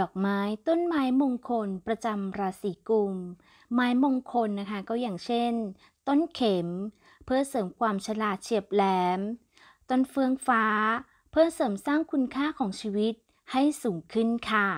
ดอกไม้ต้นไม้มงคลประจำราศีกุมไม้มงคลนะคะก็อย่างเช่นต้นเข็มเพื่อเสริมความฉลาดเฉียบแหลม ต้นเฟืองฟ้าเพื่อเสริมสร้างคุณค่าของชีวิตให้สูงขึ้นค่ะ